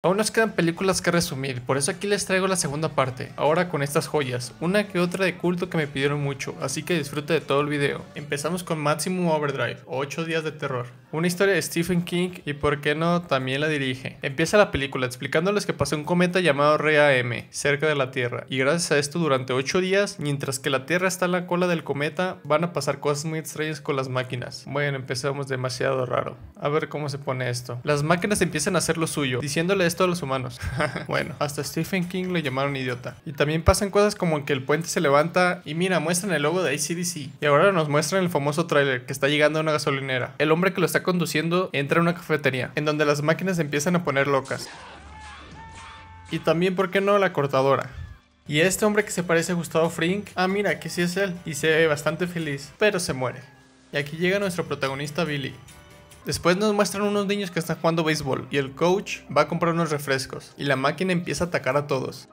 Aún nos quedan películas que resumir, por eso aquí les traigo la segunda parte, ahora con estas joyas, una que otra de culto que me pidieron mucho, así que disfrute de todo el video. Empezamos con Maximum Overdrive, 8 días de terror, una historia de Stephen King y por qué no también la dirige. Empieza la película explicándoles que pasó un cometa llamado Rea cerca de la Tierra, y gracias a esto durante 8 días, mientras que la Tierra está en la cola del cometa, van a pasar cosas muy extrañas con las máquinas. Bueno, empezamos demasiado raro. A ver cómo se pone esto. Las máquinas empiezan a hacer lo suyo, diciéndoles todos los humanos. bueno, hasta Stephen King le llamaron idiota. Y también pasan cosas como que el puente se levanta y mira, muestran el logo de ACDC. Y ahora nos muestran el famoso trailer, que está llegando a una gasolinera. El hombre que lo está conduciendo entra en una cafetería, en donde las máquinas empiezan a poner locas. Y también, ¿por qué no la cortadora? Y este hombre que se parece a Gustavo Frink, ah mira, que sí es él, y se ve bastante feliz, pero se muere. Y aquí llega nuestro protagonista Billy, Después nos muestran unos niños que están jugando béisbol y el coach va a comprar unos refrescos y la máquina empieza a atacar a todos,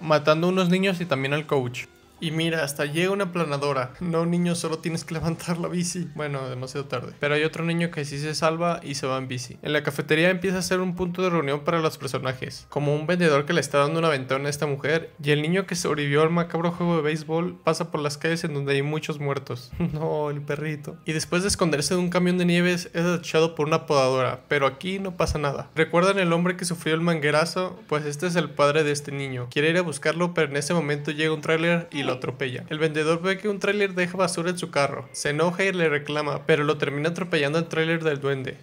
matando a unos niños y también al coach. Y mira, hasta llega una planadora. No, niño, solo tienes que levantar la bici. Bueno, demasiado tarde. Pero hay otro niño que sí se salva y se va en bici. En la cafetería empieza a ser un punto de reunión para los personajes, como un vendedor que le está dando una ventana a esta mujer, y el niño que sobrevivió al macabro juego de béisbol pasa por las calles en donde hay muchos muertos. no, el perrito. Y después de esconderse de un camión de nieves, es echado por una podadora, pero aquí no pasa nada. ¿Recuerdan el hombre que sufrió el manguerazo? Pues este es el padre de este niño. Quiere ir a buscarlo, pero en ese momento llega un tráiler y lo atropella. El vendedor ve que un tráiler deja basura en su carro, se enoja y le reclama, pero lo termina atropellando el tráiler del duende.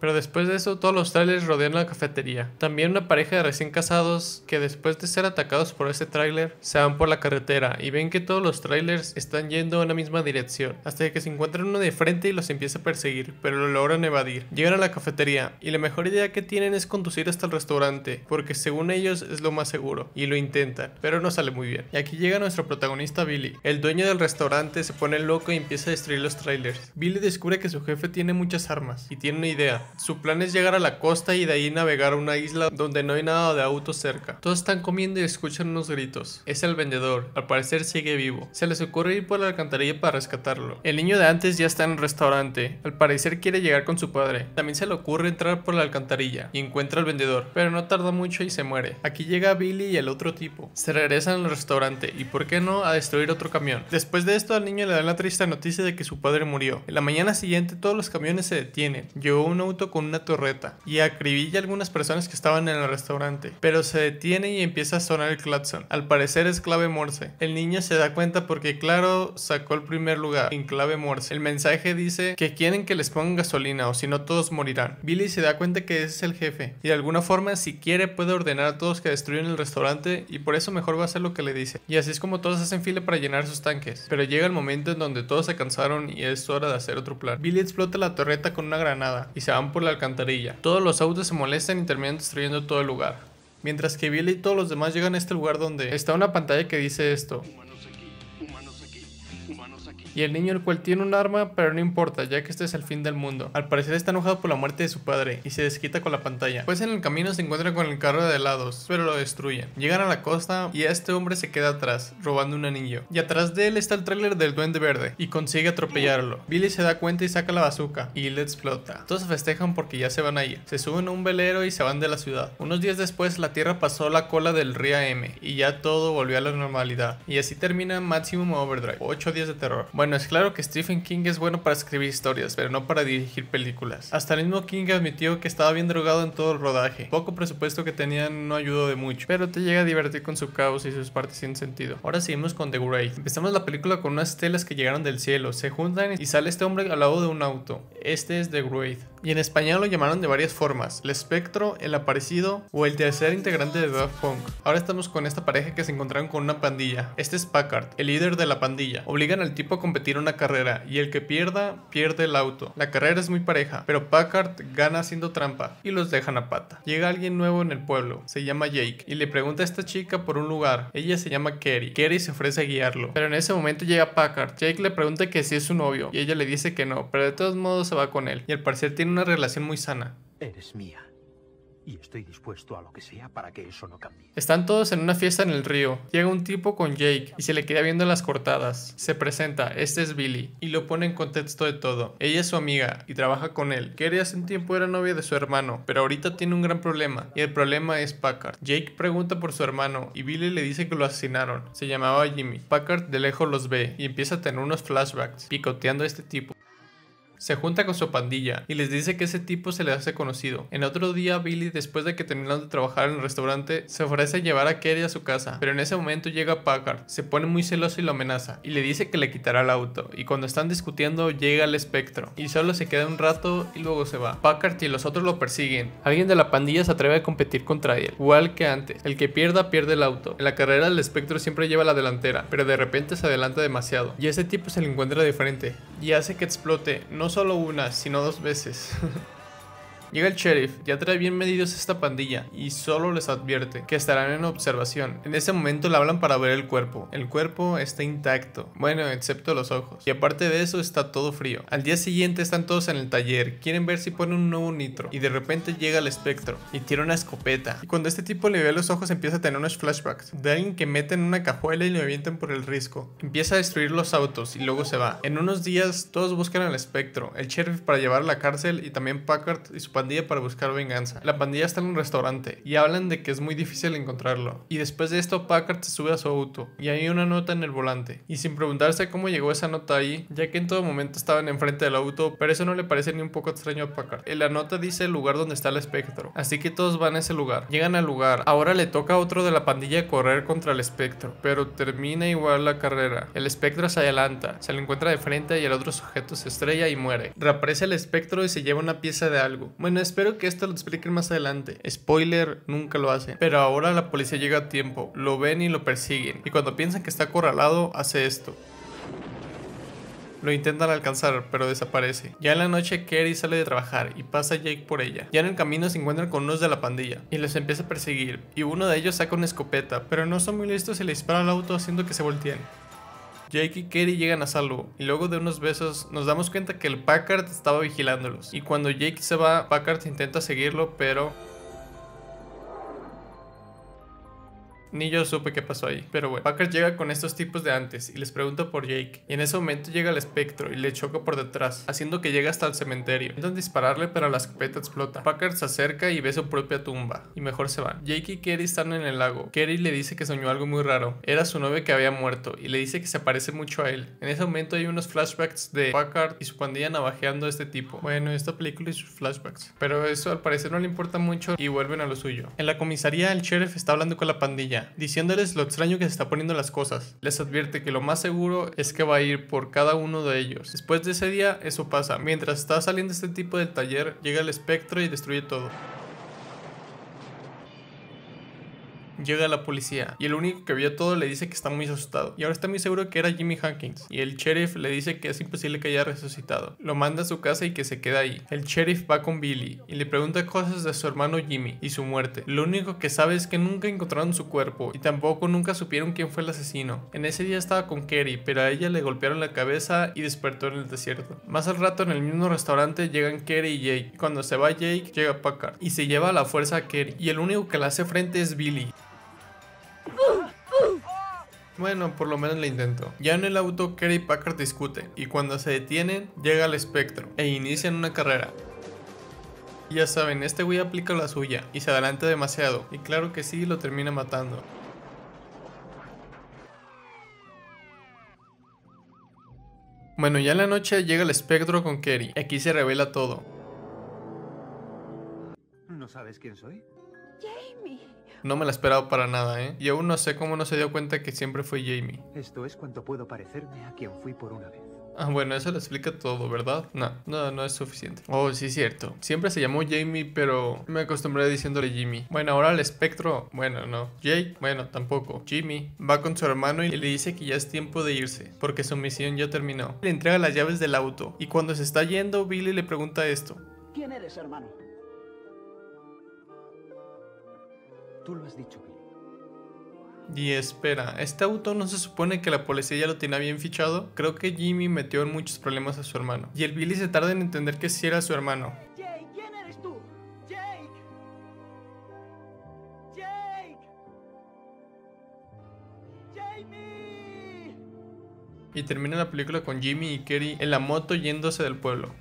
Pero después de eso, todos los trailers rodean la cafetería. También una pareja de recién casados que después de ser atacados por ese tráiler, se van por la carretera y ven que todos los trailers están yendo en la misma dirección, hasta que se encuentran uno de frente y los empieza a perseguir, pero lo logran evadir. Llegan a la cafetería y la mejor idea que tienen es conducir hasta el restaurante, porque según ellos es lo más seguro, y lo intentan, pero no sale muy bien. Y aquí llega nuestro protagonista Billy. El dueño del restaurante se pone loco y empieza a destruir los trailers. Billy descubre que su jefe tiene muchas armas y tiene una idea su plan es llegar a la costa y de ahí navegar a una isla donde no hay nada de autos cerca. Todos están comiendo y escuchan unos gritos. Es el vendedor. Al parecer sigue vivo. Se les ocurre ir por la alcantarilla para rescatarlo. El niño de antes ya está en el restaurante. Al parecer quiere llegar con su padre. También se le ocurre entrar por la alcantarilla y encuentra al vendedor. Pero no tarda mucho y se muere. Aquí llega Billy y el otro tipo. Se regresan al restaurante y por qué no a destruir otro camión. Después de esto al niño le dan la triste noticia de que su padre murió. la mañana siguiente todos los camiones se detienen. Llegó un auto con una torreta y acribilla a algunas personas que estaban en el restaurante, pero se detiene y empieza a sonar el claxon. Al parecer es clave morse. El niño se da cuenta porque claro, sacó el primer lugar en clave morse. El mensaje dice que quieren que les pongan gasolina o si no todos morirán. Billy se da cuenta que ese es el jefe y de alguna forma si quiere puede ordenar a todos que destruyan el restaurante y por eso mejor va a hacer lo que le dice. Y así es como todos hacen fila para llenar sus tanques. Pero llega el momento en donde todos se cansaron y es hora de hacer otro plan. Billy explota la torreta con una granada y se van por la alcantarilla. Todos los autos se molestan y terminan destruyendo todo el lugar. Mientras que Billy y todos los demás llegan a este lugar donde está una pantalla que dice esto y el niño el cual tiene un arma, pero no importa, ya que este es el fin del mundo. Al parecer está enojado por la muerte de su padre y se desquita con la pantalla. Pues en el camino se encuentra con el carro de helados, pero lo destruyen Llegan a la costa y este hombre se queda atrás, robando un anillo. Y atrás de él está el tráiler del duende verde y consigue atropellarlo. Billy se da cuenta y saca la bazooka y le explota. Todos festejan porque ya se van a ir. Se suben a un velero y se van de la ciudad. Unos días después la tierra pasó la cola del río M y ya todo volvió a la normalidad. Y así termina Maximum Overdrive, 8 días de terror. Bueno, es claro que Stephen King es bueno para escribir historias, pero no para dirigir películas. Hasta el mismo King admitió que estaba bien drogado en todo el rodaje. Poco presupuesto que tenían no ayudó de mucho, pero te llega a divertir con su caos y sus partes sin sentido. Ahora seguimos con The Grey. Empezamos la película con unas telas que llegaron del cielo, se juntan y sale este hombre al lado de un auto. Este es The Grey y en español lo llamaron de varias formas, el espectro, el aparecido o el tercer integrante de Daft Punk. Ahora estamos con esta pareja que se encontraron con una pandilla. Este es Packard, el líder de la pandilla. Obligan al tipo a competir una carrera y el que pierda, pierde el auto. La carrera es muy pareja, pero Packard gana haciendo trampa y los dejan a pata. Llega alguien nuevo en el pueblo, se llama Jake, y le pregunta a esta chica por un lugar. Ella se llama Kerry. Kerry se ofrece a guiarlo, pero en ese momento llega Packard. Jake le pregunta que si es su novio y ella le dice que no, pero de todos modos se va con él y al parecer tiene una relación muy sana. Eres mía. Y estoy dispuesto a lo que sea para que eso no cambie. Están todos en una fiesta en el río. Llega un tipo con Jake y se le queda viendo las cortadas. Se presenta, este es Billy, y lo pone en contexto de todo. Ella es su amiga y trabaja con él. Kerry hace un tiempo era novia de su hermano, pero ahorita tiene un gran problema, y el problema es Packard. Jake pregunta por su hermano y Billy le dice que lo asesinaron. Se llamaba Jimmy. Packard de lejos los ve y empieza a tener unos flashbacks, picoteando a este tipo. Se junta con su pandilla y les dice que ese tipo se le hace conocido. En otro día, Billy, después de que terminan de trabajar en el restaurante, se ofrece a llevar a Kerry a su casa, pero en ese momento llega Packard, se pone muy celoso y lo amenaza, y le dice que le quitará el auto, y cuando están discutiendo llega el espectro, y solo se queda un rato y luego se va. Packard y los otros lo persiguen. Alguien de la pandilla se atreve a competir contra él, igual que antes. El que pierda pierde el auto. En la carrera el espectro siempre lleva la delantera, pero de repente se adelanta demasiado, y ese tipo se le encuentra diferente, y hace que explote, no solo una, sino dos veces. Llega el sheriff, ya trae bien medidos esta pandilla y solo les advierte que estarán en observación. En ese momento le hablan para ver el cuerpo. El cuerpo está intacto, bueno, excepto los ojos. Y aparte de eso está todo frío. Al día siguiente están todos en el taller, quieren ver si ponen un nuevo nitro y de repente llega el espectro y tira una escopeta. Y cuando este tipo le ve los ojos empieza a tener unos flashbacks de alguien que mete en una cajuela y lo avientan por el risco. Empieza a destruir los autos y luego se va. En unos días todos buscan al espectro, el sheriff para llevar a la cárcel y también Packard y su pandilla para buscar venganza. La pandilla está en un restaurante y hablan de que es muy difícil encontrarlo. Y después de esto, Packard se sube a su auto y hay una nota en el volante. Y sin preguntarse cómo llegó esa nota ahí, ya que en todo momento estaban enfrente del auto, pero eso no le parece ni un poco extraño a Packard. En la nota dice el lugar donde está el espectro, así que todos van a ese lugar. Llegan al lugar, ahora le toca a otro de la pandilla correr contra el espectro, pero termina igual la carrera. El espectro se adelanta, se le encuentra de frente y el otro sujeto se estrella y muere. Reaparece el espectro y se lleva una pieza de algo. Bueno, espero que esto lo expliquen más adelante. Spoiler, nunca lo hacen. Pero ahora la policía llega a tiempo, lo ven y lo persiguen. Y cuando piensan que está acorralado, hace esto. Lo intentan alcanzar, pero desaparece. Ya en la noche, Kerry sale de trabajar y pasa Jake por ella. Ya en el camino se encuentran con unos de la pandilla y les empieza a perseguir. Y uno de ellos saca una escopeta, pero no son muy listos y le dispara al auto haciendo que se volteen. Jake y Kerry llegan a salvo y luego de unos besos nos damos cuenta que el Packard estaba vigilándolos y cuando Jake se va, Packard intenta seguirlo pero Ni yo supe qué pasó ahí. Pero bueno, Packard llega con estos tipos de antes y les pregunta por Jake. Y en ese momento llega el espectro y le choca por detrás, haciendo que llegue hasta el cementerio. Intentan dispararle, pero la escopeta explota. Packard se acerca y ve su propia tumba. Y mejor se van. Jake y Kerry están en el lago. Kerry le dice que soñó algo muy raro. Era su novia que había muerto y le dice que se parece mucho a él. En ese momento hay unos flashbacks de Packard y su pandilla navajeando a este tipo. Bueno, esta película y sus flashbacks. Pero eso al parecer no le importa mucho y vuelven a lo suyo. En la comisaría el sheriff está hablando con la pandilla diciéndoles lo extraño que se está poniendo las cosas. Les advierte que lo más seguro es que va a ir por cada uno de ellos. Después de ese día, eso pasa. Mientras está saliendo este tipo del taller, llega el espectro y destruye todo. llega la policía y el único que vio todo le dice que está muy asustado y ahora está muy seguro que era Jimmy Hankins y el sheriff le dice que es imposible que haya resucitado. Lo manda a su casa y que se queda ahí. El sheriff va con Billy y le pregunta cosas de su hermano Jimmy y su muerte. Lo único que sabe es que nunca encontraron su cuerpo y tampoco nunca supieron quién fue el asesino. En ese día estaba con Kerry, pero a ella le golpearon la cabeza y despertó en el desierto. Más al rato en el mismo restaurante llegan Kerry y Jake. Cuando se va Jake, llega Packard y se lleva a la fuerza a Kerry y el único que la hace frente es Billy. Bueno, por lo menos le intento Ya en el auto, Kerry y Packard discuten y cuando se detienen, llega el espectro e inician una carrera. Ya saben, este güey aplica la suya y se adelanta demasiado y claro que sí, lo termina matando. Bueno, ya en la noche llega el espectro con Kerry. Aquí se revela todo. ¿No sabes quién soy? No me la esperaba para nada, ¿eh? Y aún no sé cómo no se dio cuenta que siempre fue Jamie. Esto es cuanto puedo parecerme a quien fui por una vez. Ah, bueno, eso lo explica todo, ¿verdad? No, no, no es suficiente. Oh, sí, cierto. Siempre se llamó Jamie, pero me acostumbré diciéndole Jimmy. Bueno, ahora el espectro, bueno, no. Jake, bueno, tampoco. Jimmy va con su hermano y le dice que ya es tiempo de irse, porque su misión ya terminó. Le entrega las llaves del auto, y cuando se está yendo, Billy le pregunta esto. ¿Quién eres, hermano? Y espera, ¿este auto no se supone que la policía ya lo tiene bien fichado? Creo que Jimmy metió en muchos problemas a su hermano. Y el Billy se tarda en entender que sí era su hermano. Y termina la película con Jimmy y Kerry en la moto yéndose del pueblo.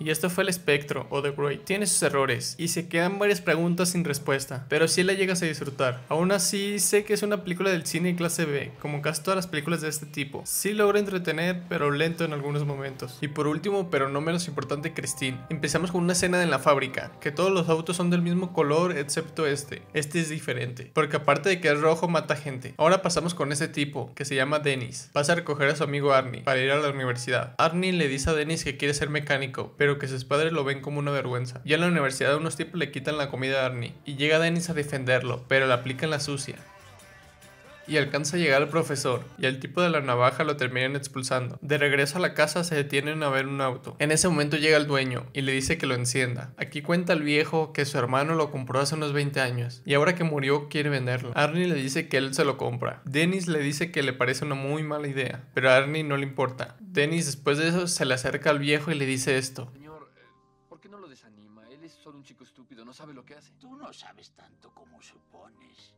Y esto fue el espectro o The Great. Tiene sus errores y se quedan varias preguntas sin respuesta, pero sí la llegas a disfrutar. Aún así, sé que es una película del cine clase B, como casi todas las películas de este tipo. Sí logra entretener, pero lento en algunos momentos. Y por último, pero no menos importante, Christine. Empezamos con una escena en la fábrica, que todos los autos son del mismo color excepto este. Este es diferente, porque aparte de que es rojo, mata gente. Ahora pasamos con este tipo, que se llama Dennis. Pasa a recoger a su amigo Arnie para ir a la universidad. Arnie le dice a Dennis que quiere ser mecánico, pero pero que sus padres lo ven como una vergüenza. Ya en la universidad unos tipos le quitan la comida a Arnie y llega Dennis a defenderlo, pero le aplican la sucia y alcanza a llegar al profesor, y el tipo de la navaja lo terminan expulsando. De regreso a la casa se detienen a ver un auto. En ese momento llega el dueño y le dice que lo encienda. Aquí cuenta el viejo que su hermano lo compró hace unos 20 años, y ahora que murió quiere venderlo. Arnie le dice que él se lo compra. Dennis le dice que le parece una muy mala idea, pero a Arnie no le importa. Dennis después de eso se le acerca al viejo y le dice esto. Señor, eh, ¿por qué no lo desanima? Él es solo un chico estúpido, no sabe lo que hace. Tú no sabes tanto como supones.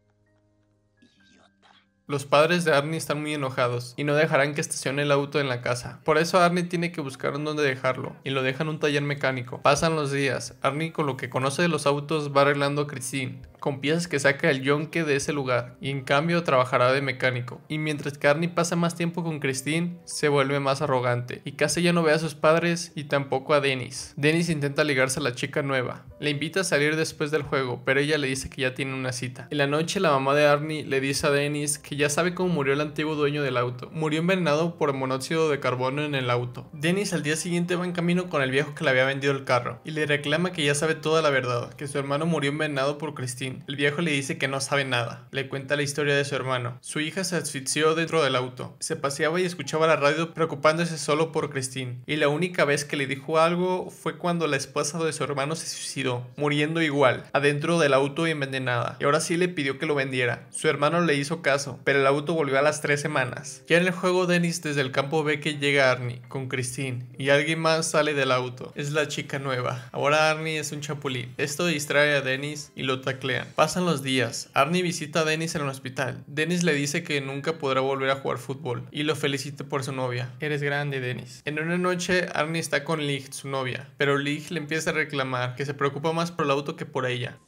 Los padres de Arnie están muy enojados y no dejarán que estacione el auto en la casa. Por eso Arnie tiene que buscar un dónde dejarlo y lo dejan en un taller mecánico. Pasan los días. Arnie, con lo que conoce de los autos, va arreglando a Christine con piezas que saca el yonke de ese lugar, y en cambio trabajará de mecánico. Y mientras Arnie pasa más tiempo con Christine, se vuelve más arrogante, y casi ya no ve a sus padres y tampoco a Dennis. Dennis intenta ligarse a la chica nueva, le invita a salir después del juego, pero ella le dice que ya tiene una cita. En la noche la mamá de Arnie le dice a Dennis que ya sabe cómo murió el antiguo dueño del auto, murió envenenado por monóxido de carbono en el auto. Dennis al día siguiente va en camino con el viejo que le había vendido el carro, y le reclama que ya sabe toda la verdad, que su hermano murió envenenado por Christine el viejo le dice que no sabe nada. Le cuenta la historia de su hermano. Su hija se asfixió dentro del auto. Se paseaba y escuchaba la radio preocupándose solo por Christine. Y la única vez que le dijo algo fue cuando la esposa de su hermano se suicidó, muriendo igual, adentro del auto y envenenada. Y ahora sí le pidió que lo vendiera. Su hermano le hizo caso, pero el auto volvió a las tres semanas. Ya en el juego, Dennis desde el campo ve que llega Arnie con Christine y alguien más sale del auto. Es la chica nueva. Ahora Arnie es un chapulín. Esto distrae a Dennis y lo taclea pasan los días. Arnie visita a Dennis en el hospital. Dennis le dice que nunca podrá volver a jugar fútbol y lo felicita por su novia. Eres grande, Dennis. En una noche, Arnie está con Lig, su novia, pero Lig le empieza a reclamar que se preocupa más por el auto que por ella.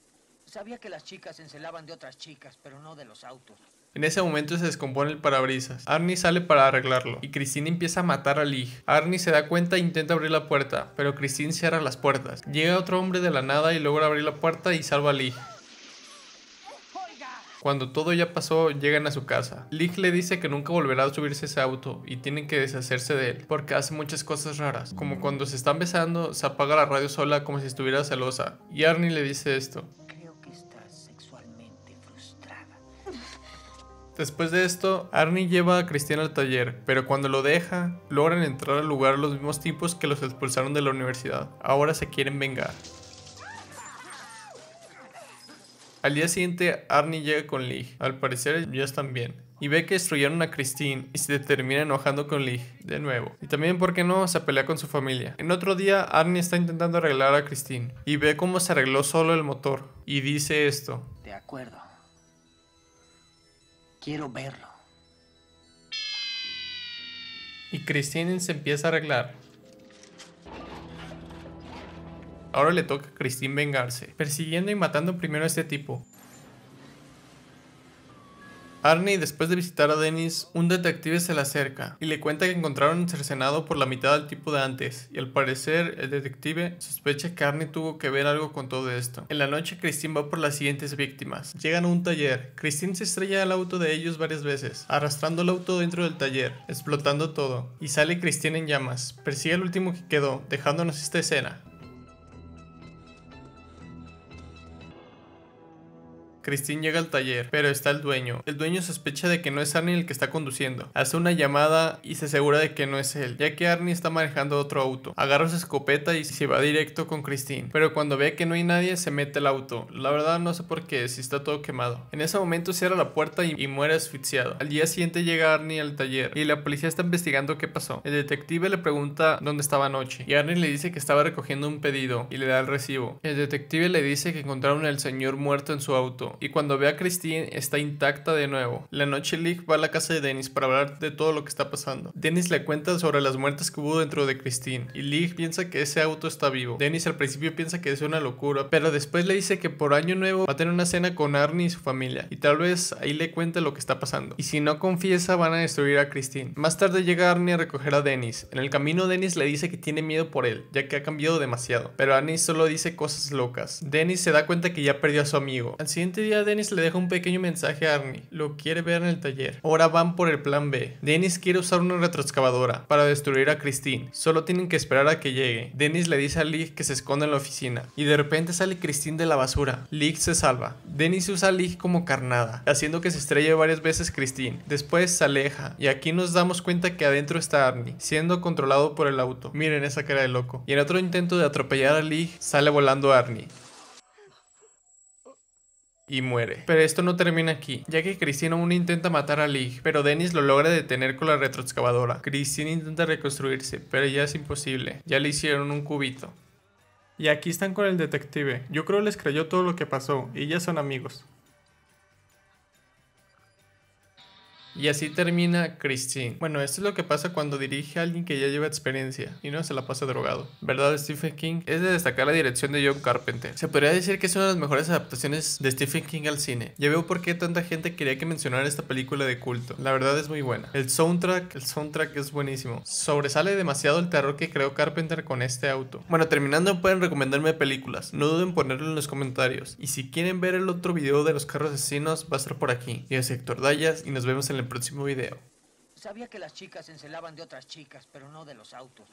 Sabía que las chicas se encelaban de otras chicas, pero no de los autos. En ese momento se descompone el parabrisas. Arnie sale para arreglarlo y Christine empieza a matar a Lig. Arnie se da cuenta e intenta abrir la puerta, pero Christine cierra las puertas. Llega otro hombre de la nada y logra abrir la puerta y salva a Lig. Cuando todo ya pasó, llegan a su casa. Lick le dice que nunca volverá a subirse ese auto y tienen que deshacerse de él, porque hace muchas cosas raras, como cuando se están besando, se apaga la radio sola como si estuviera celosa. Y Arnie le dice esto. Después de esto, Arnie lleva a Cristian al taller, pero cuando lo deja, logran entrar al lugar los mismos tipos que los expulsaron de la universidad. Ahora se quieren vengar. Al día siguiente, Arnie llega con Lee. Al parecer, ya están bien. Y ve que destruyeron a Christine y se termina enojando con Lee de nuevo. Y también, ¿por qué no?, se pelea con su familia. En otro día, Arnie está intentando arreglar a Christine y ve cómo se arregló solo el motor. Y dice esto. De acuerdo. Quiero verlo. Y Christine se empieza a arreglar. Ahora le toca a Christine vengarse, persiguiendo y matando primero a este tipo. Arnie, después de visitar a Dennis, un detective se le acerca y le cuenta que encontraron cercenado por la mitad del tipo de antes, y al parecer el detective sospecha que Arnie tuvo que ver algo con todo esto. En la noche, Christine va por las siguientes víctimas. Llegan a un taller. Christine se estrella al auto de ellos varias veces, arrastrando el auto dentro del taller, explotando todo, y sale Christine en llamas. Persigue al último que quedó, dejándonos esta escena. Christine llega al taller, pero está el dueño. El dueño sospecha de que no es Arnie el que está conduciendo. Hace una llamada y se asegura de que no es él, ya que Arnie está manejando otro auto. Agarra su escopeta y se va directo con Christine, pero cuando ve que no hay nadie se mete el auto. La verdad no sé por qué, si está todo quemado. En ese momento cierra la puerta y, muere asfixiado. Al día siguiente llega Arnie al taller y la policía está investigando qué pasó. El detective le pregunta dónde estaba anoche y Arnie le dice que estaba recogiendo un pedido y le da el recibo. El detective le dice que encontraron al señor muerto en su auto y cuando ve a Christine está intacta de nuevo. La noche League va a la casa de Dennis para hablar de todo lo que está pasando. Dennis le cuenta sobre las muertes que hubo dentro de Christine y League piensa que ese auto está vivo. Dennis al principio piensa que es una locura, pero después le dice que por año nuevo va a tener una cena con Arnie y su familia y tal vez ahí le cuente lo que está pasando. Y si no confiesa van a destruir a Christine. Más tarde llega Arnie a recoger a Dennis. En el camino Dennis le dice que tiene miedo por él, ya que ha cambiado demasiado, pero Arnie solo dice cosas locas. Dennis se da cuenta que ya perdió a su amigo. Al siguiente día Dennis le deja un pequeño mensaje a Arnie, lo quiere ver en el taller. Ahora van por el plan B. Dennis quiere usar una retroexcavadora para destruir a Christine, solo tienen que esperar a que llegue. Dennis le dice a Lig que se esconda en la oficina y de repente sale Christine de la basura. Lig se salva. Dennis usa a Lig como carnada, haciendo que se estrelle varias veces Christine. Después se aleja y aquí nos damos cuenta que adentro está Arnie, siendo controlado por el auto. Miren esa cara de loco. Y en otro intento de atropellar a Lig, sale volando Arnie y muere. Pero esto no termina aquí, ya que Cristina aún intenta matar a Lee, pero Dennis lo logra detener con la retroexcavadora. Cristina intenta reconstruirse, pero ya es imposible, ya le hicieron un cubito. Y aquí están con el detective. Yo creo les creyó todo lo que pasó y ya son amigos. Y así termina Christine. Bueno, esto es lo que pasa cuando dirige a alguien que ya lleva experiencia y no se la pasa drogado. ¿Verdad, Stephen King? Es de destacar la dirección de John Carpenter. Se podría decir que es una de las mejores adaptaciones de Stephen King al cine. Ya veo por qué tanta gente quería que mencionara esta película de culto. La verdad es muy buena. El soundtrack, el soundtrack es buenísimo. Sobresale demasiado el terror que creó Carpenter con este auto. Bueno, terminando pueden recomendarme películas. No duden en ponerlo en los comentarios. Y si quieren ver el otro video de los carros asesinos, va a estar por aquí. Yo soy Héctor Dayas y nos vemos en el próximo video. Sabía que las chicas se encelaban de otras chicas, pero no de los autos.